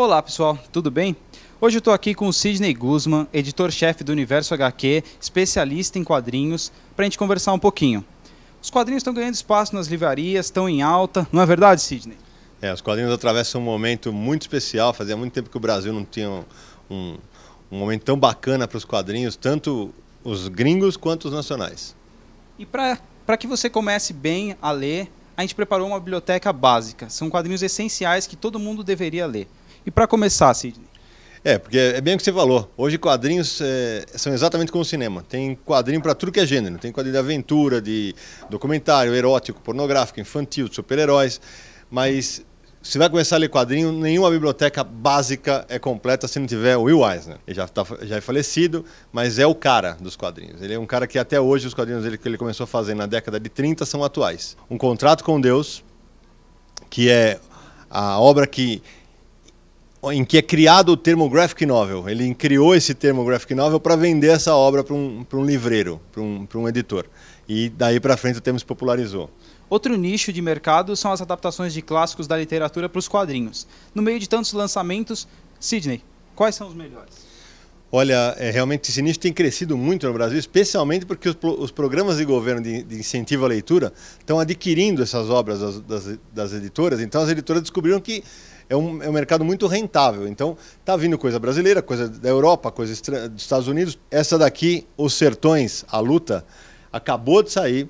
Olá pessoal, tudo bem? Hoje eu estou aqui com o Sidney Guzman, editor-chefe do Universo HQ, especialista em quadrinhos, para a gente conversar um pouquinho. Os quadrinhos estão ganhando espaço nas livrarias, estão em alta, não é verdade, Sidney? É, os quadrinhos atravessam um momento muito especial. Fazia muito tempo que o Brasil não tinha um, um, momento tão bacana para os quadrinhos, tanto os gringos quanto os nacionais. E para que você comece bem a ler, a gente preparou uma biblioteca básica. São quadrinhos essenciais que todo mundo deveria ler. E para começar, Sidney? É, porque é bem o que você falou. Hoje quadrinhos é, são exatamente como o cinema. Tem quadrinho para tudo que é gênero. Tem quadrinho de aventura, de documentário, erótico, pornográfico, infantil, de super-heróis. Mas se vai começar a ler quadrinho, nenhuma biblioteca básica é completa se não tiver o Will Eisner. Ele já, tá, já é falecido, mas é o cara dos quadrinhos. Ele é um cara que até hoje os quadrinhos dele que ele começou a fazer na década de 30 são atuais. Um Contrato com Deus, que é a obra que em que é criado o termo graphic novel. Ele criou esse termo graphic novel para vender essa obra para um, um livreiro, para um, um editor. E daí para frente o termo se popularizou. Outro nicho de mercado são as adaptações de clássicos da literatura para os quadrinhos. No meio de tantos lançamentos, Sidney, quais são os melhores? Olha, é, realmente esse nicho tem crescido muito no Brasil, especialmente porque os, os programas de governo de, de, incentivo à leitura estão adquirindo essas obras das, das, das editoras. Então, as editoras descobriram que é um, é um mercado muito rentável. Então, está vindo coisa brasileira, coisa da Europa, coisa dos Estados Unidos. Essa daqui, Os Sertões, A Luta, acabou de sair.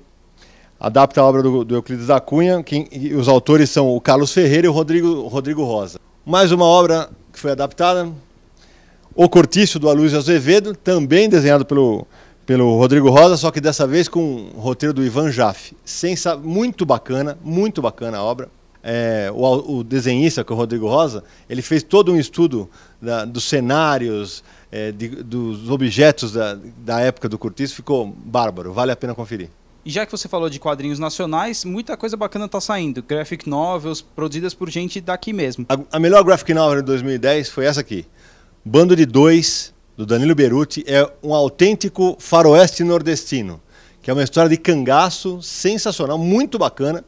Adapta a obra do, do Euclides da Cunha. que os autores são o Carlos Ferreira e o Rodrigo, Rodrigo Rosa. Mais uma obra que foi adaptada o Cortiço, do Aloysio Azevedo, também desenhado pelo, pelo Rodrigo Rosa, só que dessa vez com o roteiro do Ivan Jaffe. Sensa muito bacana, muito bacana a obra. É, o, o, desenhista, que é o Rodrigo Rosa, ele fez todo um estudo da, dos cenários, é, de, dos objetos da, da época do Cortiço. ficou bárbaro, vale a pena conferir. E já que você falou de quadrinhos nacionais, muita coisa bacana está saindo. Graphic novels produzidas por gente daqui mesmo. A, a melhor graphic novel de 2010 foi essa aqui. Bando de Dois, do Danilo Beruti, é um autêntico faroeste nordestino, que é uma história de cangaço sensacional, muito bacana.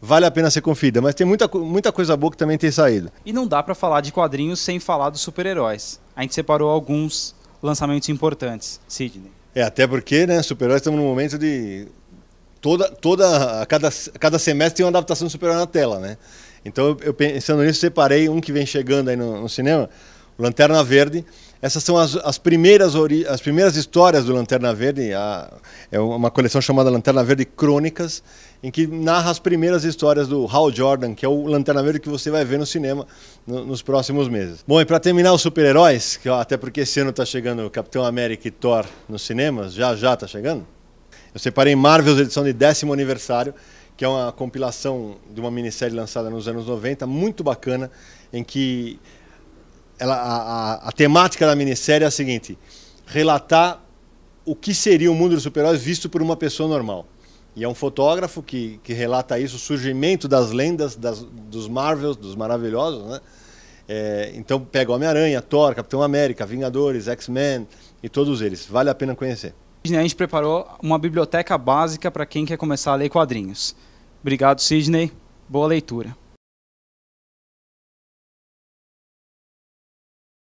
Vale a pena ser confida, mas tem muita, muita coisa boa que também tem saído. E não dá para falar de quadrinhos sem falar dos super-heróis. A gente separou alguns lançamentos importantes, Sidney. É, até porque, né, super-heróis estamos num momento de. Toda, toda, a cada, cada semestre tem uma adaptação do super na tela, né? Então, eu pensando nisso, separei um que vem chegando aí no, no cinema, Lanterna Verde. Essas são as, as, primeiras, as primeiras histórias do Lanterna Verde. A, é uma coleção chamada Lanterna Verde Crônicas, em que narra as primeiras histórias do Hal Jordan, que é o Lanterna Verde que você vai ver no cinema no, nos próximos meses. Bom, e para terminar os super-heróis, até porque esse ano está chegando o Capitão América e Thor nos cinemas, já já está chegando. Eu separei Marvel's edição de décimo aniversário, que é uma compilação de uma minissérie lançada nos anos 90, muito bacana, em que ela, a, a, a, temática da minissérie é a seguinte: relatar o que seria o mundo dos super-heróis visto por uma pessoa normal. E é um fotógrafo que, que relata isso, o surgimento das lendas das, dos Marvels, dos maravilhosos, né? É, então pega Homem-Aranha, Thor, Capitão América, Vingadores, X-Men e todos eles. Vale a pena conhecer. Sidney, a gente preparou uma biblioteca básica para quem quer começar a ler quadrinhos. Obrigado, Sidney. Boa leitura.